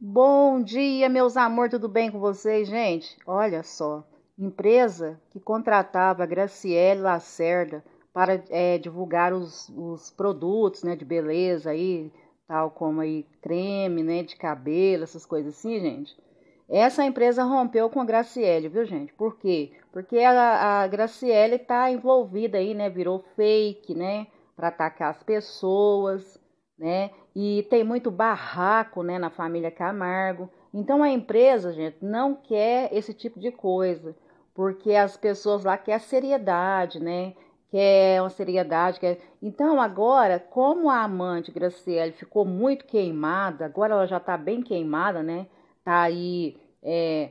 Bom dia, meus amor, tudo bem com vocês, gente? Olha só, empresa que contratava Graciele Lacerda para é, divulgar os, os produtos né, de beleza aí, tal como aí creme né, de cabelo, essas coisas assim, gente. Essa empresa rompeu com a Graciele, viu, gente? Por quê? Porque a, a Graciele está envolvida aí, né? Virou fake, né? Para atacar as pessoas né? E tem muito barraco, né, na família Camargo. Então a empresa, gente, não quer esse tipo de coisa, porque as pessoas lá querem seriedade, né? Quer uma seriedade. Quer... Então agora, como a amante Graciele ficou muito queimada, agora ela já tá bem queimada, né? Tá aí é,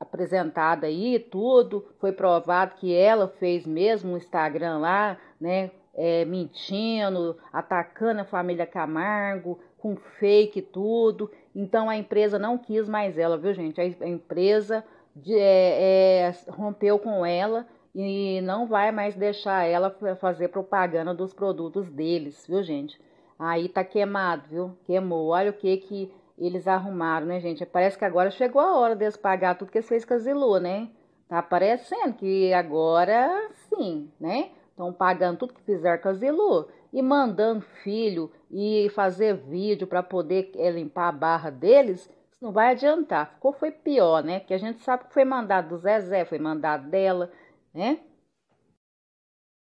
apresentada aí tudo, foi provado que ela fez mesmo o Instagram lá, né? é, mentindo, atacando a família Camargo, com fake tudo. Então a empresa não quis mais ela, viu gente? A, empresa de, é, é, rompeu com ela e não vai mais deixar ela fazer propaganda dos produtos deles, viu gente? Aí tá queimado, viu? Queimou. Olha o que que eles arrumaram, né, gente? Parece que agora chegou a hora deles pagar tudo que eles fez casilou, né? Tá parecendo que agora sim, né? Estão pagando tudo que fizer casilou e mandando filho e fazer vídeo para poder é, limpar a barra deles, isso não vai adiantar. Ficou foi pior, né? Que a gente sabe que foi mandado do Zezé, foi mandado dela, né?